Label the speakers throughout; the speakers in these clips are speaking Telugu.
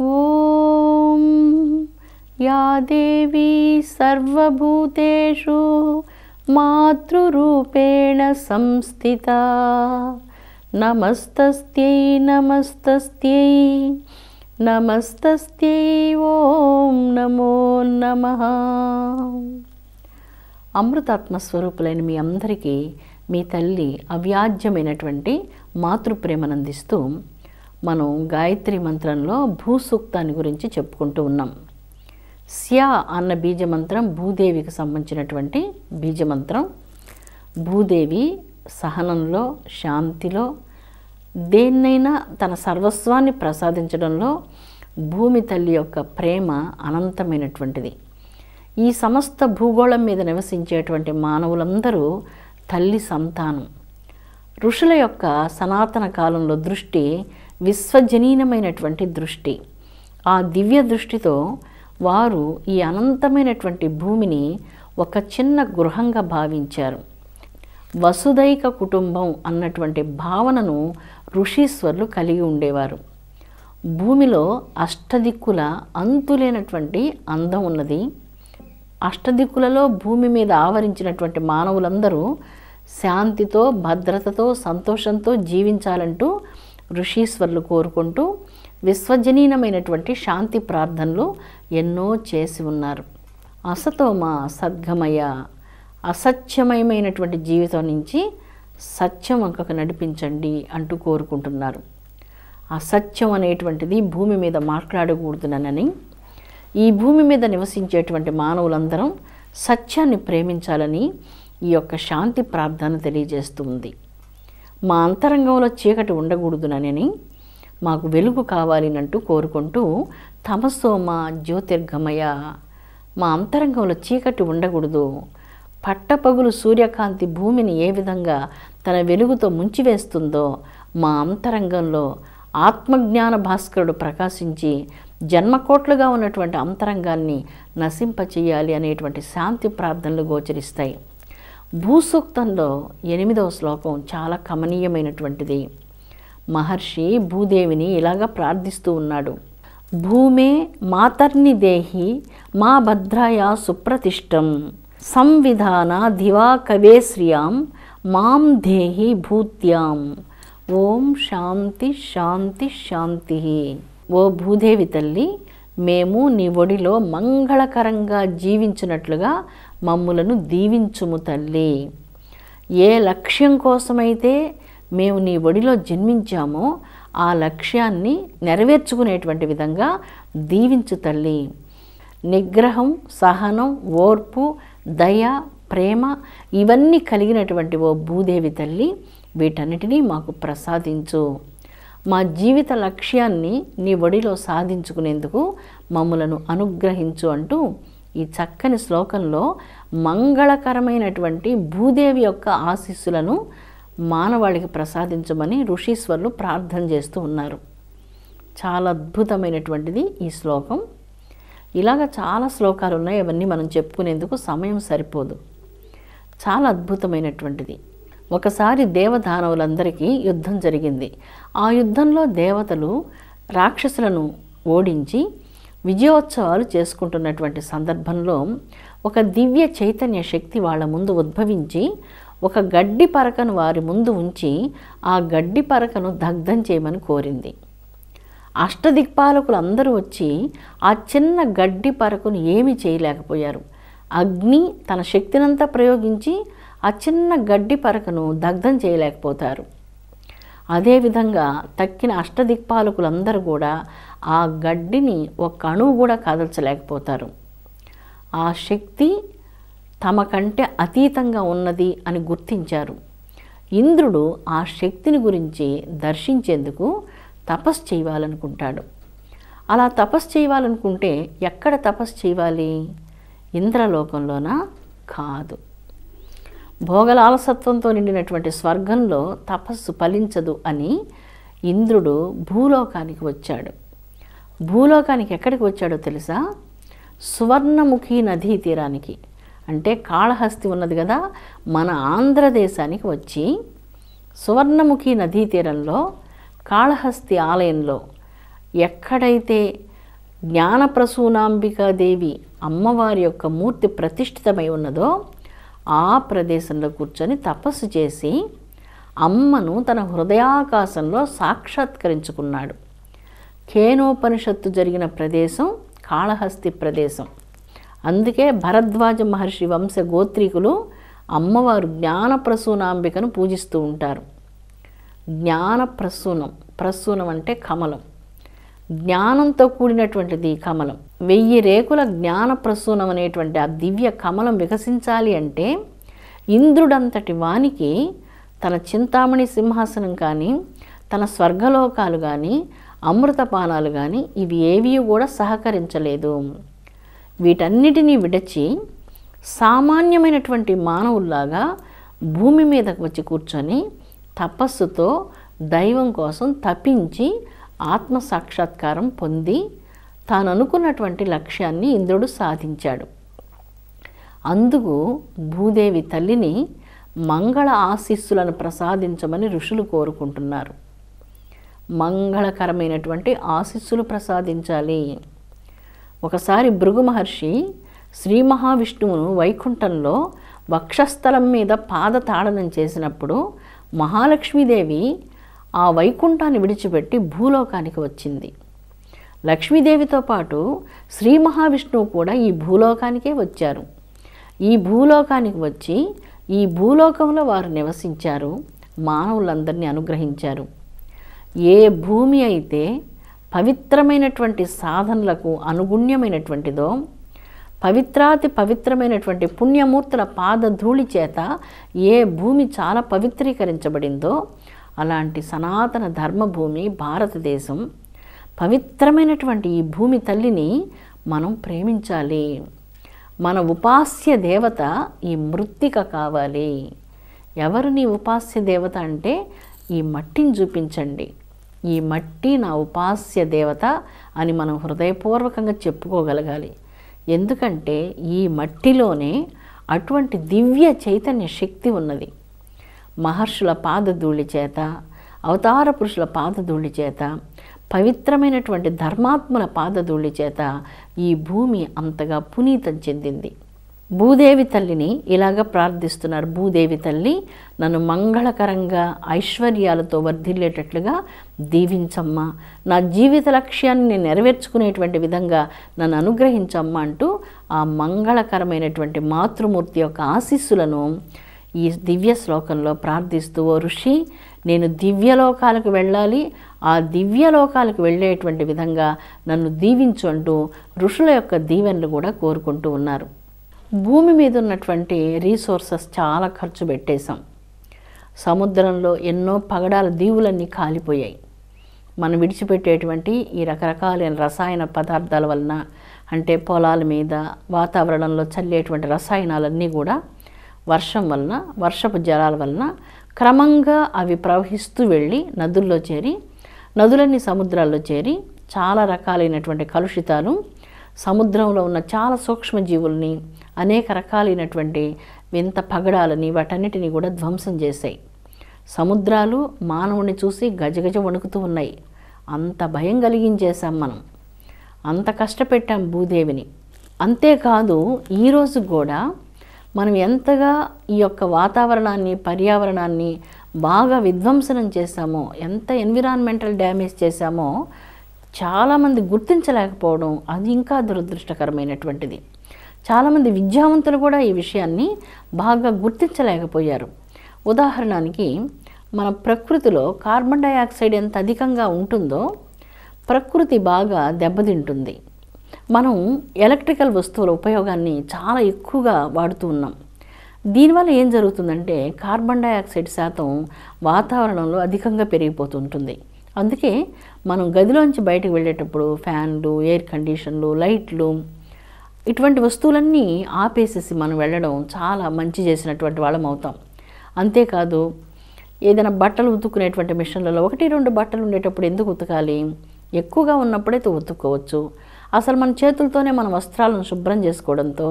Speaker 1: ॐ या देवी सर्वभूतेषु मातृरूपेण సంస్థిత नमस्तस्यै नमस्तस्यै నమస్తస్త్యై ఓం నమో నమ అమృతాత్మస్వరూపులైన మీ అందరికీ మీ తల్లి అవ్యాజ్యమైనటువంటి మాతృప్రేమనందిస్తూ మనం గాయత్రి మంత్రంలో భూసూక్తాన్ని గురించి చెప్పుకుంటూ ఉన్నాం స్యా అన్న బీజమంత్రం భూదేవికి సంబంధించినటువంటి బీజమంత్రం భూదేవి సహనంలో శాంతిలో దేన్నైనా తన సర్వస్వాన్ని ప్రసాదించడంలో భూమి తల్లి యొక్క ప్రేమ అనంతమైనటువంటిది ఈ సమస్త భూగోళం మీద నివసించేటువంటి మానవులందరూ తల్లి సంతానం ఋషుల యొక్క సనాతన కాలంలో దృష్టి విశ్వజనీనమైనటువంటి దృష్టి ఆ దివ్య దృష్టితో వారు ఈ అనంతమైనటువంటి భూమిని ఒక చిన్న గృహంగా భావించారు వసుదైక కుటుంబం అన్నటువంటి భావనను ఋషీశ్వర్లు కలిగి ఉండేవారు భూమిలో అష్టదిక్కుల అంతులేనటువంటి అందం ఉన్నది అష్టదిక్కులలో భూమి మీద ఆవరించినటువంటి మానవులందరూ శాంతితో భద్రతతో సంతోషంతో జీవించాలంటూ ఋషీశ్వర్లు కోరుకుంటూ విశ్వజనీనమైనటువంటి శాంతి ప్రార్థనలు ఎన్నో చేసి ఉన్నారు అసతోమ సద్గమయ అసత్యమయమైనటువంటి జీవితం నుంచి సత్యం అంకకు నడిపించండి అంటూ కోరుకుంటున్నారు అసత్యం అనేటువంటిది భూమి మీద మాట్లాడకూడదునని ఈ భూమి మీద నివసించేటువంటి మానవులందరం సత్యాన్ని ప్రేమించాలని ఈ యొక్క శాంతి ప్రార్థన తెలియజేస్తుంది మా అంతరంగంలో చీకటి ఉండకూడదునని మాకు వెలుగు కావాలినంటూ కోరుకుంటూ తమసోమ జ్యోతిర్గమయ మా అంతరంగంలో చీకటి ఉండకూడదు పట్టపగులు సూర్యకాంతి భూమిని ఏ విధంగా తన వెలుగుతో ముంచివేస్తుందో మా అంతరంగంలో ఆత్మజ్ఞాన భాస్కరుడు ప్రకాశించి జన్మకోట్లుగా ఉన్నటువంటి అంతరంగాన్ని నశింపచేయాలి అనేటువంటి శాంతి ప్రార్థనలు గోచరిస్తాయి భూసూక్తంలో ఎనిమిదవ శ్లోకం చాలా కమనీయమైనటువంటిది మహర్షి భూదేవిని ఇలాగ ప్రార్థిస్తూ ఉన్నాడు భూమే మాతర్ని దేహి మా భద్రాయ సుప్రతిష్టం సంవిధాన దివా శ్రీయాం మాం దేహి భూత్యాం ఓం శాంతి శాంతి శాంతి ఓ భూదేవి తల్లి మేము నీ ఒడిలో మంగళకరంగా జీవించినట్లుగా మమ్ములను దీవించుము తల్లి ఏ లక్ష్యం కోసమైతే మేము నీ ఒడిలో జన్మించామో ఆ లక్ష్యాన్ని నెరవేర్చుకునేటువంటి విధంగా దీవించు తల్లి నిగ్రహం సహనం ఓర్పు దయ ప్రేమ ఇవన్నీ కలిగినటువంటి ఓ భూదేవి తల్లి వీటన్నిటినీ మాకు ప్రసాదించు మా జీవిత లక్ష్యాన్ని నీ ఒడిలో సాధించుకునేందుకు మమ్మలను అనుగ్రహించు అంటూ ఈ చక్కని శ్లోకంలో మంగళకరమైనటువంటి భూదేవి యొక్క ఆశీస్సులను మానవాళికి ప్రసాదించమని ఋషీశ్వరులు ప్రార్థన చేస్తూ ఉన్నారు చాలా అద్భుతమైనటువంటిది ఈ శ్లోకం ఇలాగ చాలా శ్లోకాలు ఉన్నాయి అవన్నీ మనం చెప్పుకునేందుకు సమయం సరిపోదు చాలా అద్భుతమైనటువంటిది ఒకసారి దేవదానవులందరికీ యుద్ధం జరిగింది ఆ యుద్ధంలో దేవతలు రాక్షసులను ఓడించి విజయోత్సవాలు చేసుకుంటున్నటువంటి సందర్భంలో ఒక దివ్య చైతన్య శక్తి వాళ్ళ ముందు ఉద్భవించి ఒక గడ్డి పరకను వారి ముందు ఉంచి ఆ గడ్డి పరకను దగ్ధం చేయమని కోరింది అష్టదిక్పాలకులు అందరూ వచ్చి ఆ చిన్న గడ్డి పరకును ఏమి చేయలేకపోయారు అగ్ని తన శక్తినంతా ప్రయోగించి ఆ చిన్న గడ్డి పరకను దగ్ధం చేయలేకపోతారు అదేవిధంగా తక్కిన అష్టదిక్పాలకులందరూ కూడా ఆ గడ్డిని ఒక అణువు కూడా కదల్చలేకపోతారు ఆ శక్తి తమ కంటే అతీతంగా ఉన్నది అని గుర్తించారు ఇంద్రుడు ఆ శక్తిని గురించి దర్శించేందుకు తపస్సు చేయాలనుకుంటాడు అలా తపస్సు చేయాలనుకుంటే ఎక్కడ తపస్సు చేయాలి ఇంద్రలోకంలోనా కాదు భోగల ఆలసత్వంతో నిండినటువంటి స్వర్గంలో తపస్సు ఫలించదు అని ఇంద్రుడు భూలోకానికి వచ్చాడు భూలోకానికి ఎక్కడికి వచ్చాడో తెలుసా సువర్ణముఖి నదీ తీరానికి అంటే కాళహస్తి ఉన్నది కదా మన ఆంధ్రదేశానికి వచ్చి సువర్ణముఖి నదీ తీరంలో కాళహస్తి ఆలయంలో ఎక్కడైతే జ్ఞానప్రసూనాంబికాదేవి అమ్మవారి యొక్క మూర్తి ప్రతిష్ఠితమై ఉన్నదో ఆ ప్రదేశంలో కూర్చొని తపస్సు చేసి అమ్మను తన హృదయాకాశంలో సాక్షాత్కరించుకున్నాడు కేనోపనిషత్తు జరిగిన ప్రదేశం కాళహస్తి ప్రదేశం అందుకే భరద్వాజ మహర్షి వంశ గోత్రికులు అమ్మవారు జ్ఞానప్రసూనాంబికను పూజిస్తూ ఉంటారు జ్ఞాన ప్రసూనం అంటే కమలం జ్ఞానంతో కూడినటువంటిది ఈ కమలం వెయ్యి రేకుల జ్ఞాన ప్రసూనం అనేటువంటి ఆ దివ్య కమలం వికసించాలి అంటే ఇంద్రుడంతటి వానికి తన చింతామణి సింహాసనం కానీ తన స్వర్గలోకాలు కానీ అమృతపానాలు కానీ ఇవి ఏవి కూడా సహకరించలేదు వీటన్నిటినీ విడచి సామాన్యమైనటువంటి మానవుల్లాగా భూమి మీదకు వచ్చి కూర్చొని తపస్సుతో దైవం కోసం తప్పించి ఆత్మ సాక్షాత్కారం పొంది తాను అనుకున్నటువంటి లక్ష్యాన్ని ఇంద్రుడు సాధించాడు అందుకు భూదేవి తల్లిని మంగళ ఆశీస్సులను ప్రసాదించమని ఋషులు కోరుకుంటున్నారు మంగళకరమైనటువంటి ఆశీస్సులు ప్రసాదించాలి ఒకసారి భృగు మహర్షి శ్రీ మహావిష్ణువును వైకుంఠంలో వక్షస్థలం మీద పాద తాళనం చేసినప్పుడు మహాలక్ష్మీదేవి ఆ వైకుంఠాన్ని విడిచిపెట్టి భూలోకానికి వచ్చింది లక్ష్మీదేవితో పాటు శ్రీ మహావిష్ణువు కూడా ఈ భూలోకానికే వచ్చారు ఈ భూలోకానికి వచ్చి ఈ భూలోకంలో వారు నివసించారు మానవులందరినీ అనుగ్రహించారు ఏ భూమి అయితే పవిత్రమైనటువంటి సాధనలకు అనుగుణ్యమైనటువంటిదో పవిత్రాతి పవిత్రమైనటువంటి పుణ్యమూర్తుల పాదధూళి చేత ఏ భూమి చాలా పవిత్రీకరించబడిందో అలాంటి సనాతన ధర్మభూమి భారతదేశం పవిత్రమైనటువంటి ఈ భూమి తల్లిని మనం ప్రేమించాలి మన ఉపాస్య దేవత ఈ మృత్తిక కావాలి ఎవరిని ఉపాస్య దేవత అంటే ఈ మట్టిని చూపించండి ఈ మట్టి నా ఉపాస్య దేవత అని మనం హృదయపూర్వకంగా చెప్పుకోగలగాలి ఎందుకంటే ఈ మట్టిలోనే అటువంటి దివ్య చైతన్య శక్తి ఉన్నది మహర్షుల పాదధూళి చేత అవతార పురుషుల పాదధూళి చేత పవిత్రమైనటువంటి ధర్మాత్మల పాదధూళి చేత ఈ భూమి అంతగా పునీతం చెందింది భూదేవి తల్లిని ఇలాగ ప్రార్థిస్తున్నారు భూదేవి తల్లి నన్ను మంగళకరంగా ఐశ్వర్యాలతో వర్ధిల్లేటట్లుగా దీవించమ్మా నా జీవిత లక్ష్యాన్ని నెరవేర్చుకునేటువంటి విధంగా నన్ను అనుగ్రహించమ్మా అంటూ ఆ మంగళకరమైనటువంటి మాతృమూర్తి యొక్క ఆశీస్సులను ఈ దివ్య శ్లోకంలో ప్రార్థిస్తూ ఓ ఋషి నేను దివ్యలోకాలకు వెళ్ళాలి ఆ దివ్యలోకాలకు వెళ్ళేటువంటి విధంగా నన్ను దీవించు అంటూ ఋషుల యొక్క దీవెనలు కూడా కోరుకుంటూ ఉన్నారు భూమి మీద ఉన్నటువంటి రీసోర్సెస్ చాలా ఖర్చు పెట్టేశాం సముద్రంలో ఎన్నో పగడాల దీవులన్నీ కాలిపోయాయి మనం విడిచిపెట్టేటువంటి ఈ రకరకాలైన రసాయన పదార్థాల వలన అంటే పొలాల మీద వాతావరణంలో చల్లేటువంటి రసాయనాలన్నీ కూడా వర్షం వలన వర్షపు జలాల వలన క్రమంగా అవి ప్రవహిస్తూ వెళ్ళి నదుల్లో చేరి నదులన్నీ సముద్రాల్లో చేరి చాలా రకాలైనటువంటి కలుషితాలు సముద్రంలో ఉన్న చాలా సూక్ష్మజీవుల్ని అనేక రకాలైనటువంటి వింత పగడాలని వాటన్నిటిని కూడా ధ్వంసం చేశాయి సముద్రాలు మానవుని చూసి గజగజ వణుకుతూ ఉన్నాయి అంత భయం కలిగించేశాం మనం అంత కష్టపెట్టాం భూదేవిని అంతేకాదు ఈరోజు కూడా మనం ఎంతగా ఈ యొక్క వాతావరణాన్ని పర్యావరణాన్ని బాగా విధ్వంసనం చేశామో ఎంత ఎన్విరాన్మెంటల్ డ్యామేజ్ చేశామో చాలామంది గుర్తించలేకపోవడం అది ఇంకా దురదృష్టకరమైనటువంటిది చాలామంది విద్యావంతులు కూడా ఈ విషయాన్ని బాగా గుర్తించలేకపోయారు ఉదాహరణకి మన ప్రకృతిలో కార్బన్ డైఆక్సైడ్ ఎంత అధికంగా ఉంటుందో ప్రకృతి బాగా దెబ్బతింటుంది మనం ఎలక్ట్రికల్ వస్తువుల ఉపయోగాన్ని చాలా ఎక్కువగా వాడుతూ ఉన్నాం దీనివల్ల ఏం జరుగుతుందంటే కార్బన్ డైఆక్సైడ్ శాతం వాతావరణంలో అధికంగా పెరిగిపోతుంటుంది అందుకే మనం గదిలోంచి బయటకు వెళ్ళేటప్పుడు ఫ్యాన్లు ఎయిర్ కండిషన్లు లైట్లు ఇటువంటి వస్తువులన్నీ ఆపేసేసి మనం వెళ్ళడం చాలా మంచి చేసినటువంటి వాళ్ళం అవుతాం అంతేకాదు ఏదైనా బట్టలు ఉతుక్కునేటువంటి మిషన్లలో ఒకటి రెండు బట్టలు ఉండేటప్పుడు ఎందుకు ఉతకాలి ఎక్కువగా ఉన్నప్పుడైతే ఉతుక్కోవచ్చు అసలు మన చేతులతోనే మన వస్త్రాలను శుభ్రం చేసుకోవడంతో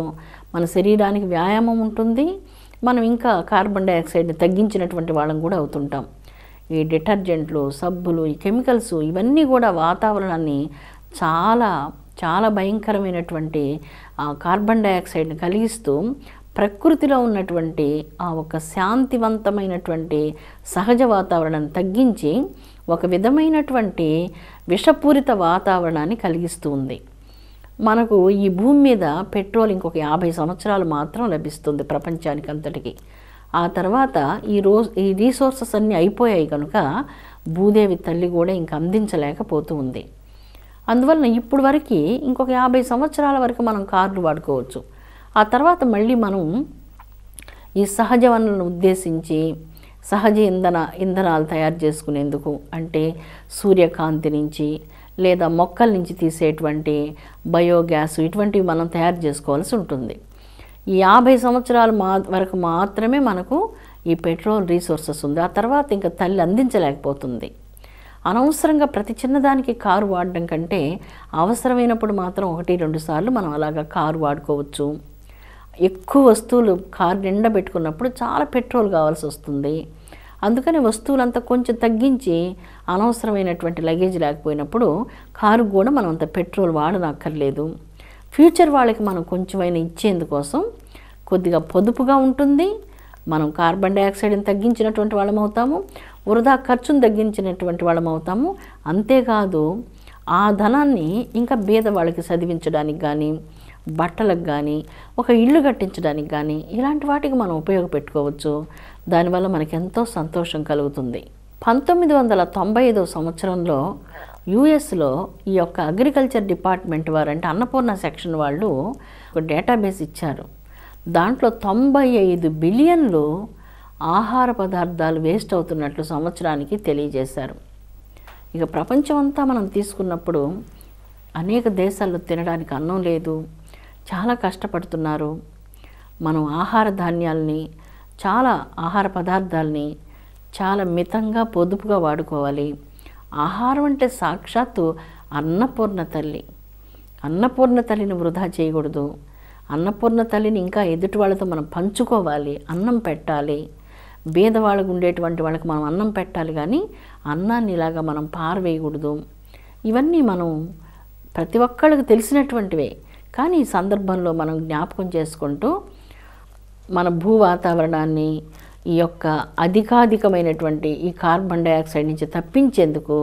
Speaker 1: మన శరీరానికి వ్యాయామం ఉంటుంది మనం ఇంకా కార్బన్ డైఆక్సైడ్ని తగ్గించినటువంటి వాళ్ళం కూడా అవుతుంటాం ఈ డిటర్జెంట్లు సబ్బులు ఈ కెమికల్స్ ఇవన్నీ కూడా వాతావరణాన్ని చాలా చాలా భయంకరమైనటువంటి కార్బన్ డైఆక్సైడ్ని కలిగిస్తూ ప్రకృతిలో ఉన్నటువంటి ఆ ఒక శాంతివంతమైనటువంటి సహజ వాతావరణాన్ని తగ్గించి ఒక విధమైనటువంటి విషపూరిత వాతావరణాన్ని కలిగిస్తుంది మనకు ఈ భూమి మీద పెట్రోల్ ఇంకొక యాభై సంవత్సరాలు మాత్రం లభిస్తుంది ప్రపంచానికి అంతటికి ఆ తర్వాత ఈ రోజు ఈ రీసోర్సెస్ అన్నీ అయిపోయాయి కనుక భూదేవి తల్లి కూడా ఇంక అందించలేకపోతూ ఉంది అందువలన ఇప్పుడు వరకు ఇంకొక యాభై సంవత్సరాల వరకు మనం కార్లు వాడుకోవచ్చు ఆ తర్వాత మళ్ళీ మనం ఈ సహజ వనరులను ఉద్దేశించి సహజ ఇంధన ఇంధనాలు తయారు చేసుకునేందుకు అంటే సూర్యకాంతి నుంచి లేదా మొక్కల నుంచి తీసేటువంటి బయోగ్యాస్ ఇటువంటివి మనం తయారు చేసుకోవాల్సి ఉంటుంది యాభై సంవత్సరాల మా వరకు మాత్రమే మనకు ఈ పెట్రోల్ రీసోర్సెస్ ఉంది ఆ తర్వాత ఇంకా తల్లి అందించలేకపోతుంది అనవసరంగా ప్రతి చిన్నదానికి కారు వాడడం కంటే అవసరమైనప్పుడు మాత్రం ఒకటి రెండు సార్లు మనం అలాగా కారు వాడుకోవచ్చు ఎక్కువ వస్తువులు కారు నిండా పెట్టుకున్నప్పుడు చాలా పెట్రోల్ కావాల్సి వస్తుంది అందుకని వస్తువులంతా కొంచెం తగ్గించి అనవసరమైనటువంటి లగేజ్ లేకపోయినప్పుడు కారు కూడా మనం అంత పెట్రోల్ వాడనక్కర్లేదు ఫ్యూచర్ వాళ్ళకి మనం కొంచెమైనా ఇచ్చేందుకోసం కొద్దిగా పొదుపుగా ఉంటుంది మనం కార్బన్ డైఆక్సైడ్ని తగ్గించినటువంటి వాళ్ళం అవుతాము వృధా ఖర్చును తగ్గించినటువంటి వాళ్ళం అవుతాము అంతేకాదు ఆ ధనాన్ని ఇంకా బీద వాళ్ళకి చదివించడానికి కానీ బట్టలకు కానీ ఒక ఇల్లు కట్టించడానికి కానీ ఇలాంటి వాటికి మనం ఉపయోగపెట్టుకోవచ్చు దానివల్ల మనకెంతో సంతోషం కలుగుతుంది పంతొమ్మిది వందల తొంభై ఐదో సంవత్సరంలో యుఎస్లో ఈ యొక్క అగ్రికల్చర్ డిపార్ట్మెంట్ వారు అంటే అన్నపూర్ణ సెక్షన్ వాళ్ళు ఒక డేటాబేస్ ఇచ్చారు దాంట్లో తొంభై ఐదు బిలియన్లు ఆహార పదార్థాలు వేస్ట్ అవుతున్నట్లు సంవత్సరానికి తెలియజేశారు ఇక ప్రపంచం అంతా మనం తీసుకున్నప్పుడు అనేక దేశాల్లో తినడానికి అన్నం లేదు చాలా కష్టపడుతున్నారు మనం ఆహార ధాన్యాల్ని చాలా ఆహార పదార్థాలని చాలా మితంగా పొదుపుగా వాడుకోవాలి ఆహారం అంటే సాక్షాత్తు అన్నపూర్ణ తల్లి అన్నపూర్ణ తల్లిని వృధా చేయకూడదు అన్నపూర్ణ తల్లిని ఇంకా ఎదుటి వాళ్ళతో మనం పంచుకోవాలి అన్నం పెట్టాలి బీదవాళ్ళకు ఉండేటువంటి వాళ్ళకి మనం అన్నం పెట్టాలి కానీ అన్నాన్ని ఇలాగా మనం పారవేయకూడదు ఇవన్నీ మనం ప్రతి ఒక్కళ్ళకి తెలిసినటువంటివే కానీ ఈ సందర్భంలో మనం జ్ఞాపకం చేసుకుంటూ మన భూ వాతావరణాన్ని ఈ యొక్క అధికాధికమైనటువంటి ఈ కార్బన్ డైఆక్సైడ్ నుంచి తప్పించేందుకు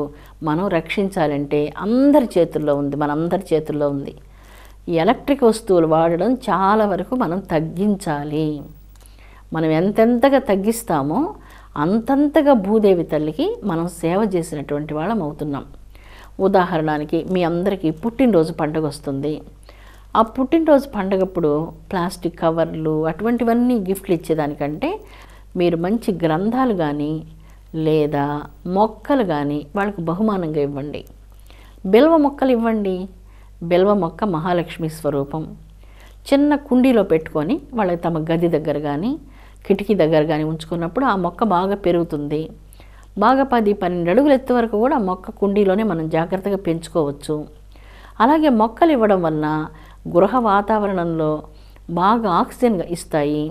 Speaker 1: మనం రక్షించాలంటే అందరి చేతుల్లో ఉంది మనందరి చేతుల్లో ఉంది ఎలక్ట్రిక్ వస్తువులు వాడడం చాలా వరకు మనం తగ్గించాలి మనం ఎంతెంతగా తగ్గిస్తామో అంతంతగా భూదేవి తల్లికి మనం సేవ చేసినటువంటి వాళ్ళం అవుతున్నాం ఉదాహరణకి మీ అందరికీ పుట్టినరోజు పండుగ వస్తుంది ఆ పుట్టినరోజు పండగప్పుడు ప్లాస్టిక్ కవర్లు అటువంటివన్నీ గిఫ్ట్లు ఇచ్చేదానికంటే మీరు మంచి గ్రంథాలు కానీ లేదా మొక్కలు కానీ వాళ్ళకు బహుమానంగా ఇవ్వండి బిల్వ మొక్కలు ఇవ్వండి బిల్వ మొక్క మహాలక్ష్మి స్వరూపం చిన్న కుండీలో పెట్టుకొని వాళ్ళకి తమ గది దగ్గర కానీ కిటికీ దగ్గర కానీ ఉంచుకున్నప్పుడు ఆ మొక్క బాగా పెరుగుతుంది బాగా పది పన్నెండు అడుగులు ఎత్తు వరకు కూడా మొక్క కుండీలోనే మనం జాగ్రత్తగా పెంచుకోవచ్చు అలాగే మొక్కలు ఇవ్వడం వలన గృహ వాతావరణంలో బాగా ఆక్సిజన్గా ఇస్తాయి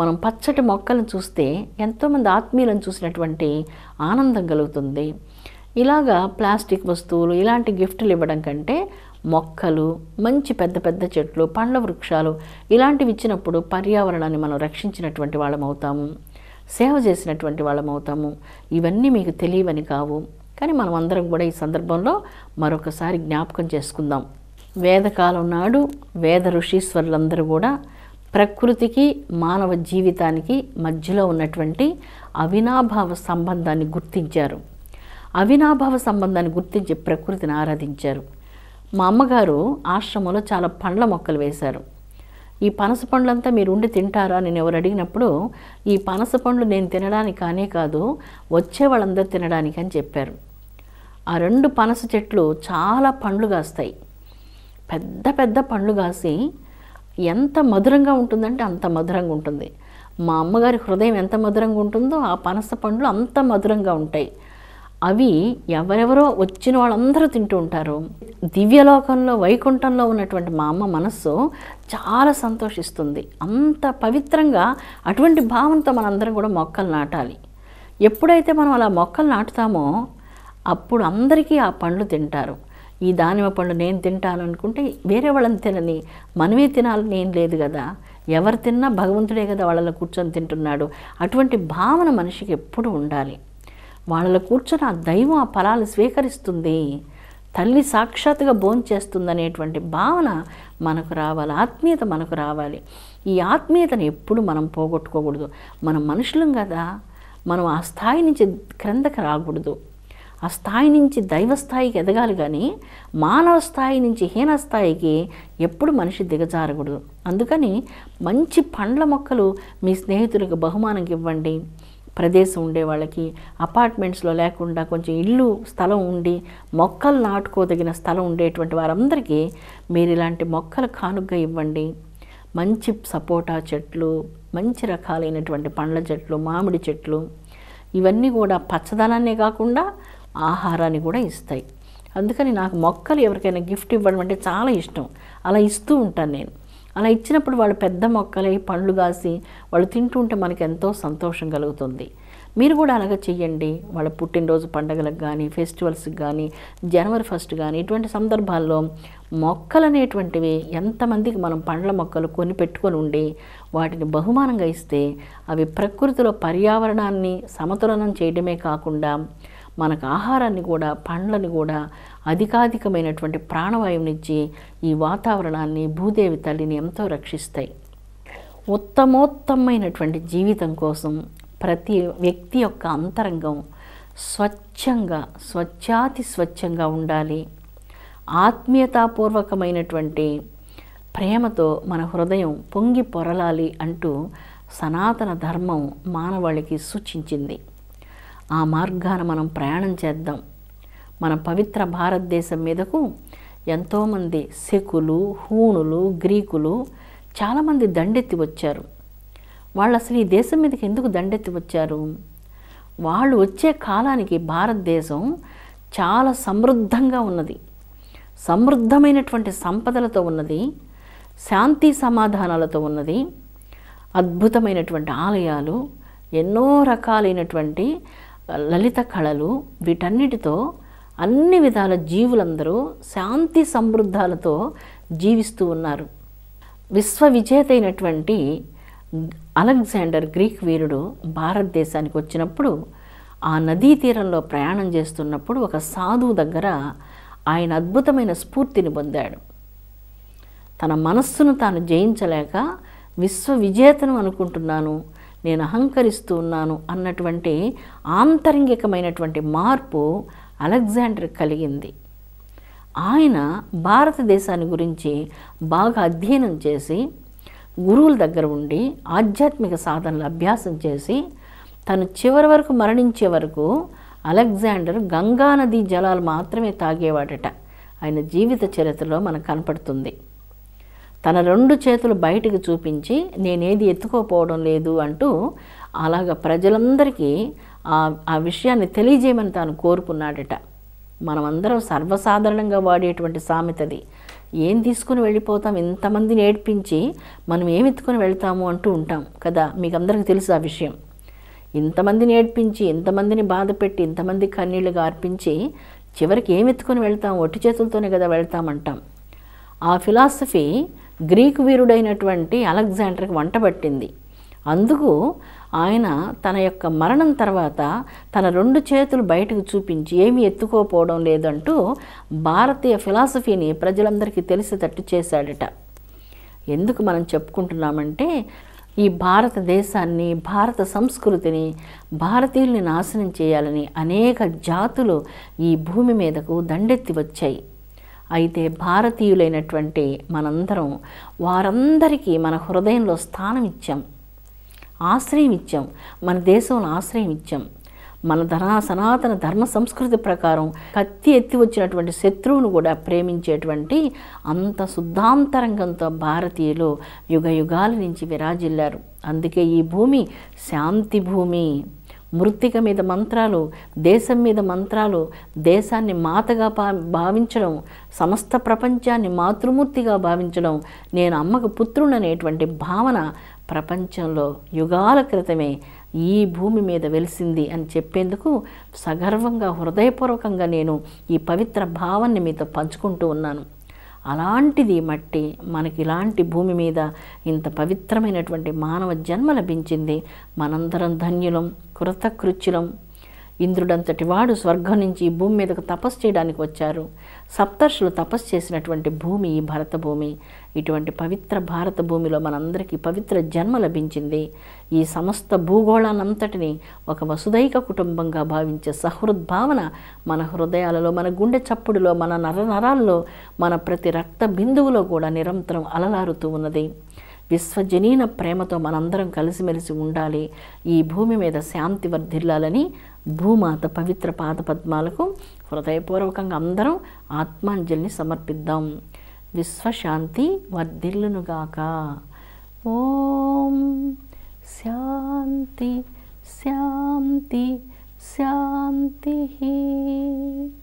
Speaker 1: మనం పచ్చటి మొక్కలను చూస్తే ఎంతోమంది ఆత్మీయులను చూసినటువంటి ఆనందం కలుగుతుంది ఇలాగా ప్లాస్టిక్ వస్తువులు ఇలాంటి గిఫ్ట్లు ఇవ్వడం కంటే మొక్కలు మంచి పెద్ద పెద్ద చెట్లు పండ్ల వృక్షాలు ఇలాంటివి ఇచ్చినప్పుడు పర్యావరణాన్ని మనం రక్షించినటువంటి వాళ్ళం అవుతాము సేవ చేసినటువంటి వాళ్ళం అవుతాము ఇవన్నీ మీకు తెలియవని కావు కానీ మనం అందరం కూడా ఈ సందర్భంలో మరొకసారి జ్ఞాపకం చేసుకుందాం వేదకాలం నాడు వేద ఋషీశ్వరులందరూ కూడా ప్రకృతికి మానవ జీవితానికి మధ్యలో ఉన్నటువంటి అవినాభావ సంబంధాన్ని గుర్తించారు అవినాభావ సంబంధాన్ని గుర్తించి ప్రకృతిని ఆరాధించారు మా అమ్మగారు ఆశ్రమంలో చాలా పండ్ల మొక్కలు వేశారు ఈ పనస పండ్లంతా మీరు ఉండి తింటారా నేను ఎవరు అడిగినప్పుడు ఈ పనస పండ్లు నేను తినడానికి కానే కాదు వచ్చే వాళ్ళందరూ తినడానికి అని చెప్పారు ఆ రెండు పనస చెట్లు చాలా పండ్లు కాస్తాయి పెద్ద పెద్ద పండ్లు కాసి ఎంత మధురంగా ఉంటుందంటే అంత మధురంగా ఉంటుంది మా అమ్మగారి హృదయం ఎంత మధురంగా ఉంటుందో ఆ పనస పండ్లు అంత మధురంగా ఉంటాయి అవి ఎవరెవరో వచ్చిన వాళ్ళందరూ తింటూ ఉంటారు దివ్యలోకంలో వైకుంఠంలో ఉన్నటువంటి మా అమ్మ మనస్సు చాలా సంతోషిస్తుంది అంత పవిత్రంగా అటువంటి భావంతో మనందరం కూడా మొక్కలు నాటాలి ఎప్పుడైతే మనం అలా మొక్కలు నాటుతామో అప్పుడు అందరికీ ఆ పండ్లు తింటారు ఈ దానిమ్మ పండు నేను తింటాను అనుకుంటే వేరే వాళ్ళని తినని మనమే తినాలని ఏం లేదు కదా ఎవరు తిన్నా భగవంతుడే కదా వాళ్ళలో కూర్చొని తింటున్నాడు అటువంటి భావన మనిషికి ఎప్పుడు ఉండాలి వాళ్ళలో కూర్చొని ఆ దైవం ఆ ఫలాలు స్వీకరిస్తుంది తల్లి సాక్షాత్తుగా భోంచేస్తుందనేటువంటి భావన మనకు రావాలి ఆత్మీయత మనకు రావాలి ఈ ఆత్మీయతను ఎప్పుడు మనం పోగొట్టుకోకూడదు మనం మనుషులం కదా మనం ఆ స్థాయి నుంచి క్రిందకి రాకూడదు ఆ స్థాయి నుంచి దైవ స్థాయికి ఎదగాలి కానీ మానవ స్థాయి నుంచి హీన స్థాయికి ఎప్పుడు మనిషి దిగజారకూడదు అందుకని మంచి పండ్ల మొక్కలు మీ స్నేహితులకు బహుమానంకి ఇవ్వండి ప్రదేశం ఉండే వాళ్ళకి అపార్ట్మెంట్స్లో లేకుండా కొంచెం ఇల్లు స్థలం ఉండి మొక్కలు నాటుకోదగిన స్థలం ఉండేటువంటి వారందరికీ మీరు ఇలాంటి మొక్కలు కానుగ్గా ఇవ్వండి మంచి సపోటా చెట్లు మంచి రకాలైనటువంటి పండ్ల చెట్లు మామిడి చెట్లు ఇవన్నీ కూడా పచ్చదనాన్నే కాకుండా ఆహారాన్ని కూడా ఇస్తాయి అందుకని నాకు మొక్కలు ఎవరికైనా గిఫ్ట్ ఇవ్వడం అంటే చాలా ఇష్టం అలా ఇస్తూ ఉంటాను నేను అలా ఇచ్చినప్పుడు వాళ్ళు పెద్ద మొక్కలై పండ్లు కాసి వాళ్ళు తింటూ ఉంటే మనకు ఎంతో సంతోషం కలుగుతుంది మీరు కూడా అలాగ చేయండి వాళ్ళ పుట్టినరోజు పండగలకు కానీ ఫెస్టివల్స్కి కానీ జనవరి ఫస్ట్ కానీ ఇటువంటి సందర్భాల్లో మొక్కలు అనేటువంటివి ఎంతమందికి మనం పండ్ల మొక్కలు కొని పెట్టుకొని ఉండి వాటిని బహుమానంగా ఇస్తే అవి ప్రకృతిలో పర్యావరణాన్ని సమతులనం చేయడమే కాకుండా మనకు ఆహారాన్ని కూడా పండ్లను కూడా అధికాధికమైనటువంటి ప్రాణవాయువునిచ్చి ఈ వాతావరణాన్ని భూదేవి తల్లిని ఎంతో రక్షిస్తాయి ఉత్తమోత్తమైనటువంటి జీవితం కోసం ప్రతి వ్యక్తి యొక్క అంతరంగం స్వచ్ఛంగా స్వచ్ఛాతి స్వచ్ఛంగా ఉండాలి ఆత్మీయతాపూర్వకమైనటువంటి ప్రేమతో మన హృదయం పొంగి పొరలాలి అంటూ సనాతన ధర్మం మానవాళికి సూచించింది ఆ మార్గాన మనం ప్రయాణం చేద్దాం మన పవిత్ర భారతదేశం మీదకు ఎంతోమంది శకులు హూణులు గ్రీకులు చాలామంది దండెత్తి వచ్చారు వాళ్ళు అసలు ఈ దేశం మీదకి ఎందుకు దండెత్తి వచ్చారు వాళ్ళు వచ్చే కాలానికి భారతదేశం చాలా సమృద్ధంగా ఉన్నది సమృద్ధమైనటువంటి సంపదలతో ఉన్నది శాంతి సమాధానాలతో ఉన్నది అద్భుతమైనటువంటి ఆలయాలు ఎన్నో రకాలైనటువంటి లలిత కళలు వీటన్నిటితో అన్ని విధాల జీవులందరూ శాంతి సమృద్ధాలతో జీవిస్తూ ఉన్నారు విశ్వ విజేత అయినటువంటి అలెగ్జాండర్ గ్రీక్ వీరుడు భారతదేశానికి వచ్చినప్పుడు ఆ నదీ తీరంలో ప్రయాణం చేస్తున్నప్పుడు ఒక సాధువు దగ్గర ఆయన అద్భుతమైన స్ఫూర్తిని పొందాడు తన మనస్సును తాను జయించలేక విశ్వ విజేతను అనుకుంటున్నాను నేను అహంకరిస్తూ ఉన్నాను అన్నటువంటి ఆంతరంగికమైనటువంటి మార్పు అలెగ్జాండర్ కలిగింది ఆయన భారతదేశాన్ని గురించి బాగా అధ్యయనం చేసి గురువుల దగ్గర ఉండి ఆధ్యాత్మిక సాధనలు అభ్యాసం చేసి తను చివరి వరకు మరణించే వరకు అలెగ్జాండర్ గంగానదీ జలాలు మాత్రమే తాగేవాడట ఆయన జీవిత చరిత్రలో మనకు కనపడుతుంది తన రెండు చేతులు బయటకు చూపించి నేనేది ఎత్తుకోపోవడం లేదు అంటూ అలాగ ప్రజలందరికీ ఆ విషయాన్ని తెలియజేయమని తాను కోరుకున్నాడట మనమందరం సర్వసాధారణంగా వాడేటువంటి సామెతది ఏం తీసుకుని వెళ్ళిపోతాం ఇంతమంది నేర్పించి మనం ఏమి ఎత్తుకొని వెళ్తాము అంటూ ఉంటాం కదా మీకు అందరికీ తెలుసు ఆ విషయం ఇంతమంది నేర్పించి ఇంతమందిని బాధ పెట్టి ఇంతమంది కన్నీళ్ళుగా అర్పించి చివరికి ఏమి ఎత్తుకొని వెళ్తాం ఒట్టి చేతులతోనే కదా వెళ్తామంటాం ఆ ఫిలాసఫీ గ్రీక్ వీరుడైనటువంటి అలెగ్జాండర్కి వంట పట్టింది అందుకు ఆయన తన యొక్క మరణం తర్వాత తన రెండు చేతులు బయటకు చూపించి ఏమి ఎత్తుకోపోవడం లేదంటూ భారతీయ ఫిలాసఫీని ప్రజలందరికీ తెలిసేటట్టు చేశాడట ఎందుకు మనం చెప్పుకుంటున్నామంటే ఈ భారతదేశాన్ని భారత సంస్కృతిని భారతీయుల్ని నాశనం చేయాలని అనేక జాతులు ఈ భూమి మీదకు దండెత్తి వచ్చాయి అయితే భారతీయులైనటువంటి మనందరం వారందరికీ మన హృదయంలో స్థానం ఇచ్చాం ఆశ్రయం ఇచ్చాం మన దేశంలో ఆశ్రయం ఇచ్చాం మన ధనా సనాతన ధర్మ సంస్కృతి ప్రకారం కత్తి ఎత్తి వచ్చినటువంటి శత్రువును కూడా ప్రేమించేటువంటి అంత శుద్ధాంతరంగంతో భారతీయులు యుగ యుగాల నుంచి విరాజిల్లారు అందుకే ఈ భూమి శాంతి భూమి మృత్తిక మీద మంత్రాలు దేశం మీద మంత్రాలు దేశాన్ని మాతగా భావించడం సమస్త ప్రపంచాన్ని మాతృమూర్తిగా భావించడం నేను అమ్మకు పుత్రుడనేటువంటి భావన ప్రపంచంలో యుగాల క్రితమే ఈ భూమి మీద వెలిసింది అని చెప్పేందుకు సగర్వంగా హృదయపూర్వకంగా నేను ఈ పవిత్ర భావాన్ని మీతో పంచుకుంటూ ఉన్నాను అలాంటిది మట్టి మనకి ఇలాంటి భూమి మీద ఇంత పవిత్రమైనటువంటి మానవ జన్మ లభించింది మనందరం ధన్యులం కృతకృత్యులం ఇంద్రుడంతటి వాడు స్వర్గం నుంచి భూమి మీదకు తపస్సు చేయడానికి వచ్చారు సప్తర్షులు తపస్సు చేసినటువంటి భూమి భరత భూమి ఇటువంటి పవిత్ర భారత భూమిలో మనందరికీ పవిత్ర జన్మ లభించింది ఈ సమస్త భూగోళానంతటిని ఒక వసుదైక కుటుంబంగా భావించే సహృద్భావన మన హృదయాలలో మన గుండె చప్పుడులో మన నరనరాల్లో మన ప్రతి రక్త బిందువులో కూడా నిరంతరం అలలారుతూ ఉన్నది విశ్వజనీన ప్రేమతో మనందరం కలిసిమెలిసి ఉండాలి ఈ భూమి మీద శాంతి వర్ధిల్లాలని భూమాత పవిత్ర పాద పద్మాలకు హృదయపూర్వకంగా అందరం ఆత్మాంజలిని సమర్పిద్దాం విశ్వశాంతి వర్ధిల్లునుగాక ఓం శాంతి శాంతి శాంతి